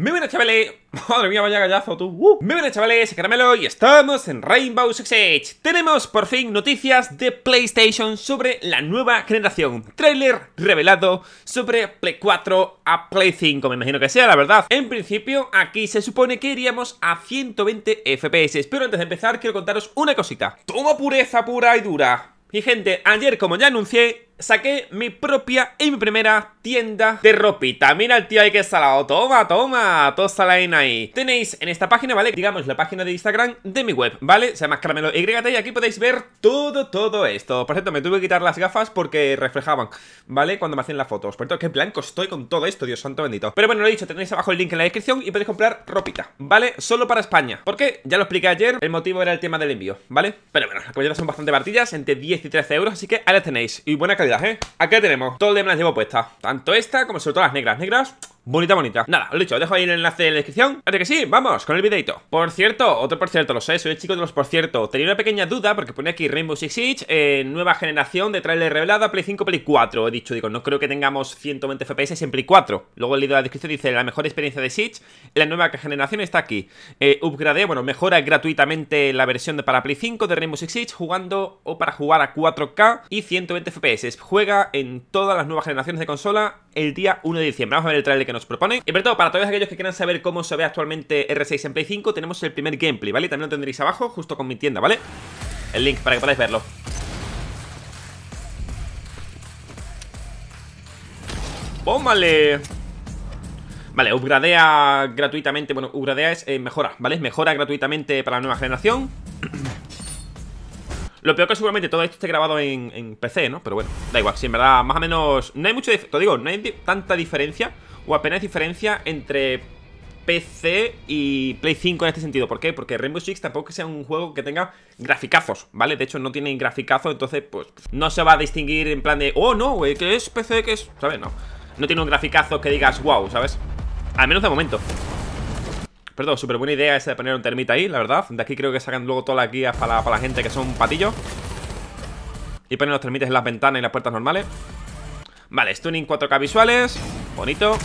Muy buenas chavales, madre mía vaya gallazo tú uh. Muy buenas chavales, Caramelo y estamos en Rainbow Six Siege Tenemos por fin noticias de PlayStation sobre la nueva generación Trailer revelado sobre Play 4 a Play 5, me imagino que sea la verdad En principio aquí se supone que iríamos a 120 FPS Pero antes de empezar quiero contaros una cosita Toma pureza pura y dura y gente, ayer como ya anuncié, saqué mi propia y mi primera tienda de ropita. Mira el tío ahí que salado. Toma, toma, Todo salain ahí. Tenéis en esta página, ¿vale? Digamos la página de Instagram de mi web, ¿vale? Se llama Caramelo YT y aquí podéis ver todo, todo esto. Por cierto, me tuve que quitar las gafas porque reflejaban, ¿vale? Cuando me hacían las fotos. Por cierto, qué blanco estoy con todo esto, Dios santo bendito. Pero bueno, lo he dicho, tenéis abajo el link en la descripción y podéis comprar ropita, ¿vale? Solo para España. Porque, ya lo expliqué ayer, el motivo era el tema del envío, ¿vale? Pero bueno, las me son bastante baratillas, entre 10 y 13 euros, así que ahí las tenéis. Y buena calidad. Aquí ¿eh? tenemos todo de me las llevo puestas Tanto esta como sobre todo las negras Negras bonita, bonita. Nada, lo dicho, dejo ahí el enlace en la descripción. Así que sí, vamos con el videito. Por cierto, otro por cierto, lo sé, soy el chico de los por cierto. Tenía una pequeña duda porque pone aquí Rainbow Six Siege, eh, nueva generación de trailer revelada, Play 5, Play 4. He dicho, digo, no creo que tengamos 120 FPS en Play 4. Luego he leído la descripción, dice, la mejor experiencia de Siege, la nueva generación está aquí. Eh, upgrade, bueno, mejora gratuitamente la versión de para Play 5 de Rainbow Six Siege, jugando o para jugar a 4K y 120 FPS. Juega en todas las nuevas generaciones de consola el día 1 de diciembre. Vamos a ver el trailer que nos proponen. Y por todo, para todos aquellos que quieran saber cómo se ve actualmente R6 en Play 5, tenemos el primer gameplay, ¿vale? También lo tendréis abajo, justo con mi tienda, ¿vale? El link para que podáis verlo. ¡Pómale! Vale, upgradea gratuitamente. Bueno, upgradea es eh, mejora, ¿vale? Mejora gratuitamente para la nueva generación. Lo peor que seguramente todo esto esté grabado en, PC, ¿no? Pero bueno, da igual, si en verdad más o menos... No hay mucho... Te digo, no hay tanta diferencia o apenas diferencia entre PC y Play 5 en este sentido. ¿Por qué? Porque Rainbow Six tampoco sea un juego que tenga graficazos, ¿vale? De hecho, no tiene graficazos, entonces, pues, no se va a distinguir en plan de, oh, no, güey, que es PC, que es... ¿Sabes? No. No tiene un graficazo que digas, wow, ¿sabes? Al menos de momento. Perdón, súper buena idea esa de poner un termita ahí, la verdad De aquí creo que sacan luego todas las guías para la, gente que son patillos Y ponen los termites en las ventanas y las puertas normales Vale, stunning 4K visuales Bonito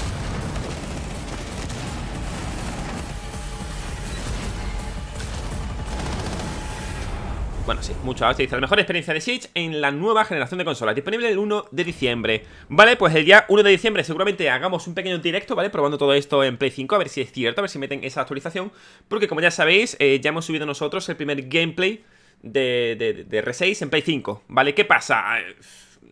Bueno, sí, mucho avance. Dice, la mejor experiencia de Siege en la nueva generación de consolas. Disponible el 1 de diciembre. Vale, pues el día 1 de diciembre seguramente hagamos un pequeño directo, ¿vale? Probando todo esto en Play 5, a ver si es cierto, a ver si meten esa actualización. Porque como ya sabéis, eh, ya hemos subido nosotros el primer gameplay de, de, de R6 en Play 5. ¿Vale? ¿Qué pasa? Eh,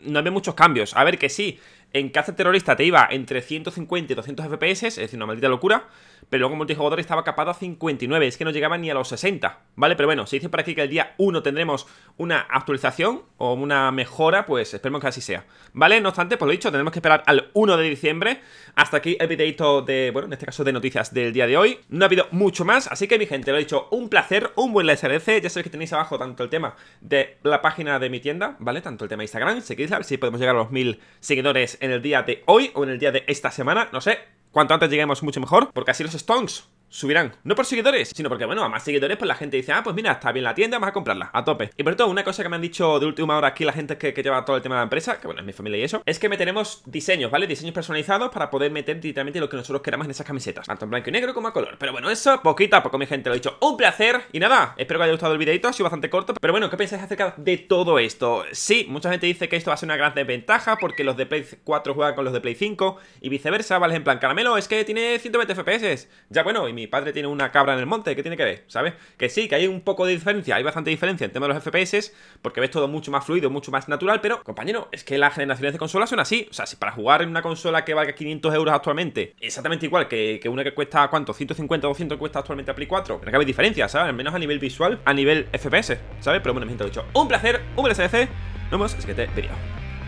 no hay muchos cambios. A ver que sí, en caza terrorista te iba entre 150 y 200 FPS, es decir, una maldita locura. Pero luego en multijugador estaba capado a 59, es que no llegaba ni a los 60, ¿vale? Pero bueno, se dice por aquí que el día 1 tendremos una actualización o una mejora, pues esperemos que así sea, ¿vale? No obstante, pues lo dicho, tenemos que esperar al 1 de diciembre. Hasta aquí el videito de, bueno, en este caso de noticias del día de hoy. No ha habido mucho más, así que mi gente, lo he dicho, un placer, un buen SRC. Ya sabéis que tenéis abajo tanto el tema de la página de mi tienda, ¿vale? Tanto el tema de Instagram, si A ver si podemos llegar a los mil seguidores en el día de hoy o en el día de esta semana, no sé. Cuanto antes lleguemos, mucho mejor, porque así los Stones subirán. No por seguidores, sino porque, bueno, a más seguidores, pues la gente dice, ah, pues mira, está bien la tienda, vamos a comprarla, a tope. Y por todo, una cosa que me han dicho de última hora aquí la gente que, lleva todo el tema de la empresa, que bueno, es mi familia y eso, es que meteremos diseños, ¿vale? Diseños personalizados para poder meter directamente lo que nosotros queramos en esas camisetas, tanto en blanco y negro como a color. Pero bueno, eso poquito a poco, mi gente, lo ha dicho, un placer. Y nada, espero que haya gustado el videito, ha sido bastante corto, pero bueno, ¿qué pensáis acerca de todo esto? Sí, mucha gente dice que esto va a ser una gran desventaja porque los de Play 4 juegan con los de Play 5 y viceversa, ¿vale? En plan, caramelo, es que tiene 120 FPS. Ya bueno, y mi mi padre tiene una cabra en el monte, ¿qué tiene que ver? ¿Sabes? Que sí, que hay un poco de diferencia, hay bastante diferencia en tema de los FPS, porque ves todo mucho más fluido, mucho más natural, pero, compañero, es que las generaciones de consolas son así. O sea, si para jugar en una consola que valga 500 euros actualmente, exactamente igual que, una que cuesta, ¿cuánto? 150, 200 cuesta actualmente a Play 4. Pero que hay diferencia, ¿sabes? Al menos a nivel visual, a nivel FPS, ¿sabes? Pero bueno, me he dicho, un placer, un placer, nos vemos en el siguiente vídeo.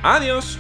¡Adiós!